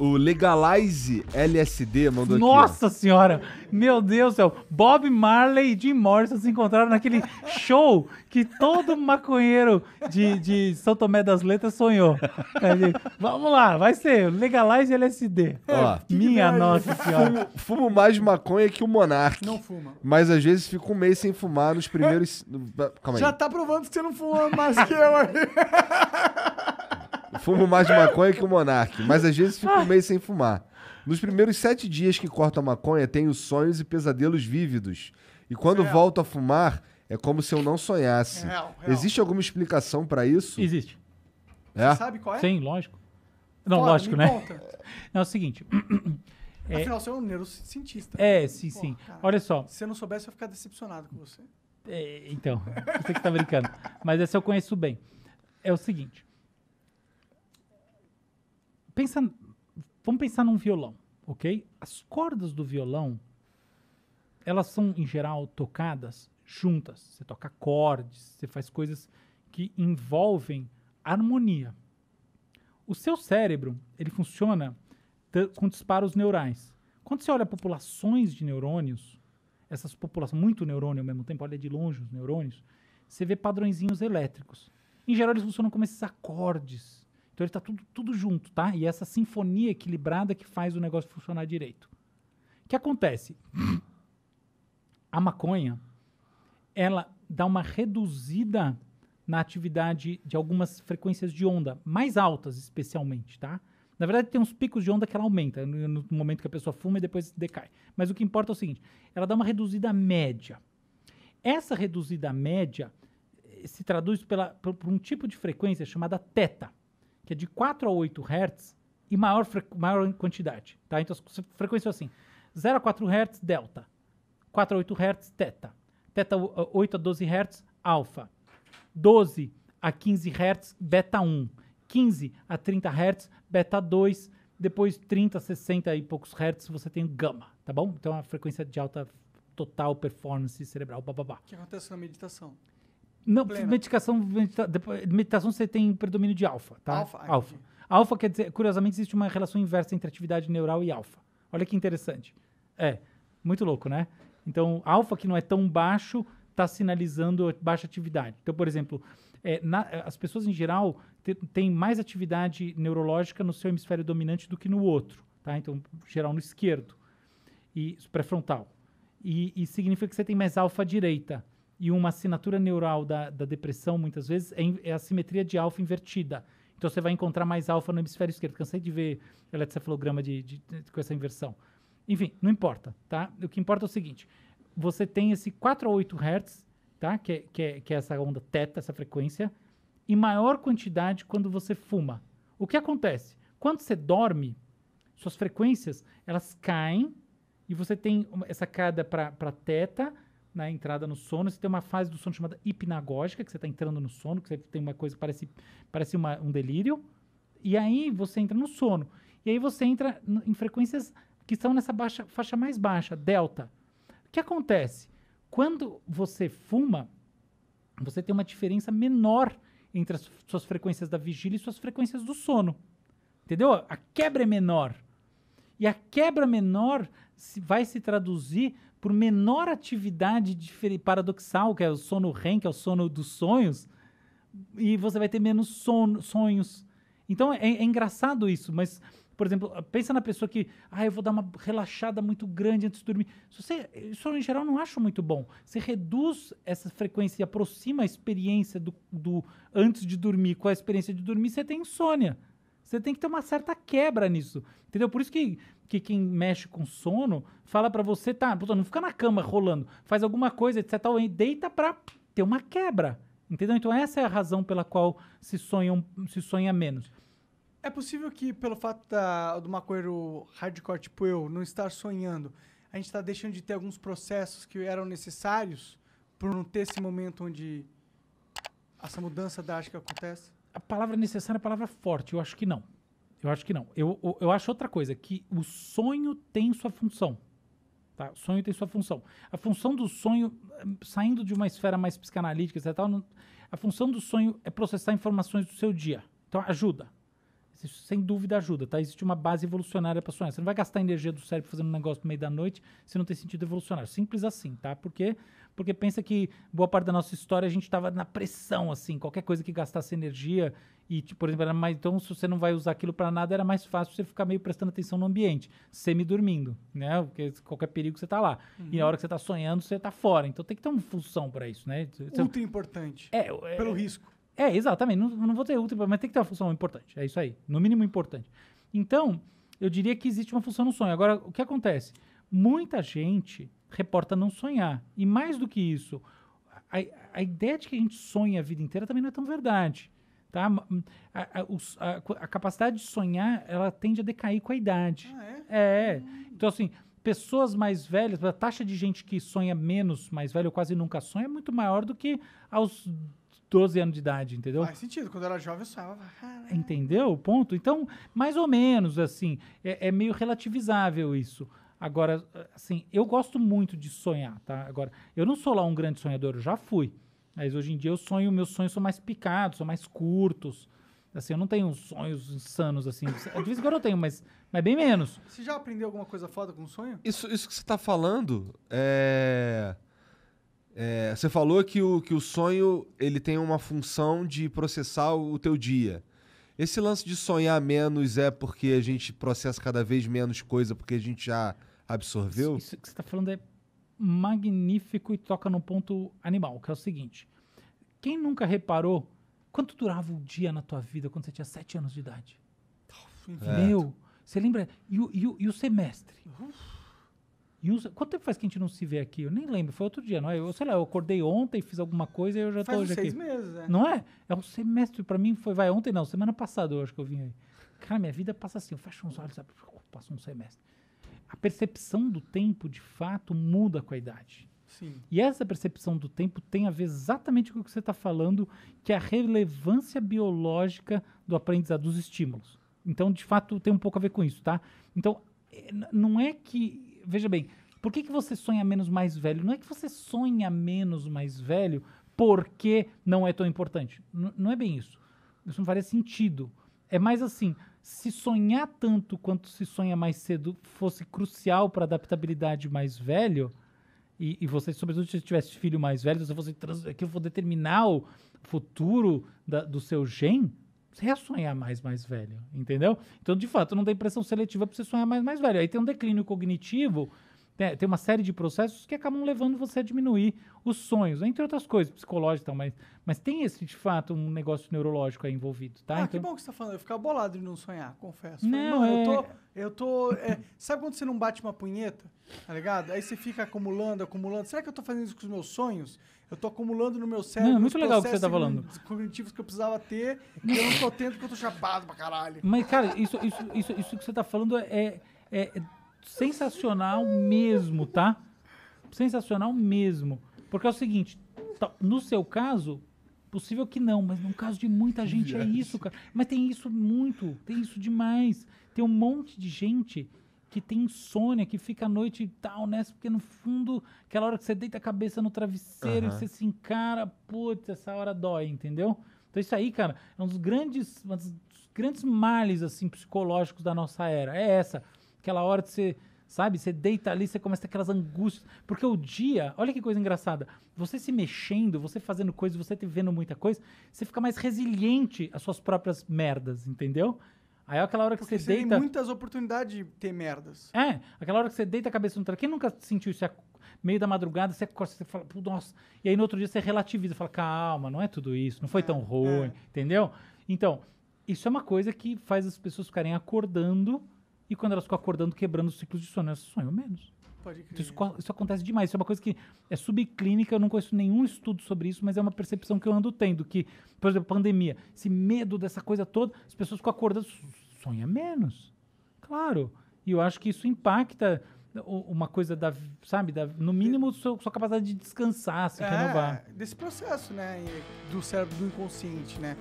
O Legalize LSD mandou Nossa aqui, senhora! Meu Deus do céu! Bob Marley e Jim Morrison se encontraram naquele show que todo maconheiro de, de São Tomé das Letras sonhou. Ele, vamos lá, vai ser Legalize LSD. É, ó, Minha nossa senhora. Fumo, fumo mais maconha que o Monark. Não fuma. Mas às vezes fico um mês sem fumar nos primeiros... Calma aí. Já tá provando que você não fuma mais que eu aí. Fumo mais maconha que o monarca mas às vezes fico um ah. mês sem fumar. Nos primeiros sete dias que corto a maconha, tenho sonhos e pesadelos vívidos. E quando real. volto a fumar, é como se eu não sonhasse. Real, real. Existe alguma explicação para isso? Existe. É? Você sabe qual é? Sim, lógico. Não, Fora, lógico, né? Conta. Não, é o seguinte. É, Afinal, você é um neurocientista. É, sim, Porra, sim. Cara, Olha só. Se eu não soubesse, eu ia ficar decepcionado com você. É, então, você que tá brincando. Mas essa eu conheço bem. É o seguinte pensa, vamos pensar num violão, ok? As cordas do violão, elas são, em geral, tocadas juntas. Você toca acordes, você faz coisas que envolvem harmonia. O seu cérebro, ele funciona com disparos neurais. Quando você olha populações de neurônios, essas populações, muito neurônio ao mesmo tempo, olha de longe os neurônios, você vê padrõezinhos elétricos. Em geral, eles funcionam como esses acordes então ele está tudo, tudo junto, tá? E é essa sinfonia equilibrada que faz o negócio funcionar direito. O que acontece? A maconha, ela dá uma reduzida na atividade de algumas frequências de onda, mais altas especialmente, tá? Na verdade, tem uns picos de onda que ela aumenta no momento que a pessoa fuma e depois decai. Mas o que importa é o seguinte: ela dá uma reduzida média. Essa reduzida média eh, se traduz pela, por, por um tipo de frequência chamada teta que é de 4 a 8 Hz e maior, maior quantidade. Tá? Então, as frequências assim: 0 a 4 Hz, delta. 4 a 8 Hz, teta. Teta 8 a 12 Hz, alfa. 12 a 15 Hz, beta 1. 15 a 30 Hz, beta 2. Depois 30, 60 e poucos Hz, você tem gama, tá bom? Então, é a frequência de alta total performance cerebral, bababá. O que acontece na meditação? Não, plena. medicação, medita, meditação você tem predomínio de alfa, tá? Alfa. Ah, alfa. Alfa quer dizer, curiosamente, existe uma relação inversa entre atividade neural e alfa. Olha que interessante. É, muito louco, né? Então, alfa que não é tão baixo está sinalizando baixa atividade. Então, por exemplo, é, na, as pessoas em geral têm mais atividade neurológica no seu hemisfério dominante do que no outro, tá? Então, geral no esquerdo e pré-frontal. E, e significa que você tem mais alfa direita e uma assinatura neural da, da depressão, muitas vezes, é, é a simetria de alfa invertida. Então você vai encontrar mais alfa no hemisfério esquerdo. Cansei de ver eletrocefalograma de, de, de, com essa inversão. Enfim, não importa, tá? O que importa é o seguinte: você tem esse 4 a 8 Hz, tá? Que, é, que, é, que é essa onda teta, essa frequência, e maior quantidade quando você fuma. O que acontece? Quando você dorme, suas frequências elas caem e você tem essa queda para teta né, entrada no sono. Você tem uma fase do sono chamada hipnagógica, que você está entrando no sono, que você tem uma coisa que parece, parece uma, um delírio. E aí você entra no sono. E aí você entra em frequências que estão nessa baixa, faixa mais baixa, delta. O que acontece? Quando você fuma, você tem uma diferença menor entre as suas frequências da vigília e suas frequências do sono. Entendeu? A quebra é menor. E a quebra menor vai se traduzir por menor atividade paradoxal, que é o sono REM, que é o sono dos sonhos, e você vai ter menos sonhos. Então é, é engraçado isso, mas, por exemplo, pensa na pessoa que, ah, eu vou dar uma relaxada muito grande antes de dormir. você, isso em geral não acho muito bom. Você reduz essa frequência e aproxima a experiência do, do antes de dormir com a experiência de dormir, você tem insônia. Você tem que ter uma certa quebra nisso. Entendeu? Por isso que, que quem mexe com sono fala para você, tá, não fica na cama rolando, faz alguma coisa, etc. Tal, e deita pra ter uma quebra. Entendeu? Então essa é a razão pela qual se sonha, se sonha menos. É possível que, pelo fato do maconheiro hardcore tipo eu não estar sonhando, a gente está deixando de ter alguns processos que eram necessários por não ter esse momento onde essa mudança drástica acontece? a palavra necessária é a palavra forte. Eu acho que não. Eu acho que não. Eu, eu, eu acho outra coisa, que o sonho tem sua função. Tá? O sonho tem sua função. A função do sonho, saindo de uma esfera mais psicanalítica, e tal, a função do sonho é processar informações do seu dia. Então ajuda. Isso, sem dúvida ajuda, tá? Existe uma base evolucionária para sonhar. Você não vai gastar energia do cérebro fazendo um negócio no meio da noite se não tem sentido evolucionário. Simples assim, tá? Porque porque pensa que boa parte da nossa história a gente estava na pressão, assim, qualquer coisa que gastasse energia e, tipo, por exemplo, era mais, então se você não vai usar aquilo para nada, era mais fácil você ficar meio prestando atenção no ambiente, semi-dormindo, né? Porque qualquer perigo você está lá. Uhum. E na hora que você está sonhando, você está fora. Então tem que ter uma função para isso, né? Você... Ultra importante. É, é, pelo risco. É, exatamente. Não, não vou ter ultra, mas tem que ter uma função importante. É isso aí. No mínimo importante. Então, eu diria que existe uma função no sonho. Agora, o que acontece? muita gente reporta não sonhar. E mais do que isso, a, a ideia de que a gente sonha a vida inteira também não é tão verdade. Tá? A, a, a capacidade de sonhar, ela tende a decair com a idade. Ah, é? é. Então, assim, pessoas mais velhas, a taxa de gente que sonha menos, mais velho, ou quase nunca sonha, é muito maior do que aos 12 anos de idade, entendeu? Faz sentido, quando eu era jovem eu sonhava. Entendeu o ponto? Então, mais ou menos assim, é, é meio relativizável isso. Agora, assim, eu gosto muito de sonhar, tá? Agora, eu não sou lá um grande sonhador, eu já fui. Mas hoje em dia eu sonho, meus sonhos são mais picados, são mais curtos. Assim, eu não tenho sonhos insanos, assim. De vez em quando eu tenho, mas, mas bem menos. Você já aprendeu alguma coisa foda com sonho? Isso, isso que você está falando é... é... Você falou que o, que o sonho ele tem uma função de processar o teu dia. Esse lance de sonhar menos é porque a gente processa cada vez menos coisa, porque a gente já absorveu. Isso, isso que você está falando é magnífico e toca no ponto animal, que é o seguinte: quem nunca reparou quanto durava o dia na tua vida quando você tinha sete anos de idade? É. Meu, você lembra? E o, e o, e o semestre? E os, quanto tempo faz que a gente não se vê aqui? Eu nem lembro, foi outro dia, não é? Eu, sei lá, eu acordei ontem, fiz alguma coisa e eu já estou aqui. hoje seis aqui. meses, é. Não é? É um semestre, para mim foi, vai, ontem não, semana passada eu acho que eu vim aí. Cara, minha vida passa assim, eu fecho os olhos, sabe? Passa um semestre a percepção do tempo de fato muda com a idade. Sim. E essa percepção do tempo tem a ver exatamente com o que você está falando, que é a relevância biológica do aprendizado dos estímulos. Então, de fato, tem um pouco a ver com isso, tá? Então, é, não é que. Veja bem, por que, que você sonha menos mais velho? Não é que você sonha menos mais velho porque não é tão importante. N não é bem isso. Isso não faria sentido. É mais assim, se sonhar tanto quanto se sonha mais cedo fosse crucial para adaptabilidade mais velho, e, e, você, sobretudo se tivesse filho mais velho, se você fosse trans, aquilo determinar o futuro da, do seu gen, você ia sonhar mais mais velho, entendeu? Então, de fato, não dá impressão seletiva para você sonhar mais mais velho. Aí tem um declínio cognitivo tem uma série de processos que acabam levando você a diminuir os sonhos, entre outras coisas, psicológico e tal, mas, mas tem esse, de fato, um negócio neurológico aí envolvido, tá? Ah, então... que bom que você tá falando. Eu ficava bolado de não sonhar, confesso. Não, Mano, é... eu tô... É. Eu tô é... sabe quando você não bate uma punheta, tá ligado? Aí você fica acumulando, acumulando. Será que eu tô fazendo isso com os meus sonhos? Eu tô acumulando no meu cérebro. Não, é legal o que você tá falando. cognitivos que eu precisava ter, e eu não tô tendo porque eu tô chapado pra caralho. Mas, cara, isso, isso, isso, isso que você tá falando é, é, é sensacional mesmo, tá? Sensacional mesmo. Porque é o seguinte, no seu caso, possível que não, mas no caso de muita gente é isso, cara. Mas tem isso muito, tem isso demais. Tem um monte de gente que tem insônia, que fica à noite e tal, né? Porque no fundo, aquela hora que você deita a cabeça no travesseiro uhum. e você se encara, putz, essa hora dói, entendeu? Então isso aí, cara, é um dos grandes, um dos grandes males assim psicológicos da nossa era. É essa. Aquela hora que você, sabe, você deita ali, você começa a ter aquelas angústias. Porque o dia, olha que coisa engraçada, você se mexendo, você fazendo coisas, você vendo muita coisa, você fica mais resiliente às suas próprias merdas, entendeu? Aí é aquela hora que você, você deita. Tem muitas oportunidades de ter merdas. É, aquela hora que você deita a cabeça no travesseiro. Quem nunca sentiu isso? É meio da madrugada, você acorda, você fala, nossa. E aí no outro dia você relativiza, fala, calma, não é tudo isso, não foi é, tão ruim, é. entendeu? Então, isso é uma coisa que faz as pessoas ficarem acordando e quando elas ficam acordando, quebrando os ciclos de sono, elas sonham menos. Então, isso, isso, acontece demais. Isso é uma coisa que é subclínica, eu não conheço nenhum estudo sobre isso, mas é uma percepção que eu ando tendo. Que, por exemplo, pandemia, esse medo dessa coisa toda, as pessoas ficam acordando, sonham menos. Claro. E eu acho que isso impacta uma coisa da, sabe, da, no mínimo sua, sua capacidade de descansar, se é, renovar. Desse processo, né, do cérebro do inconsciente, né?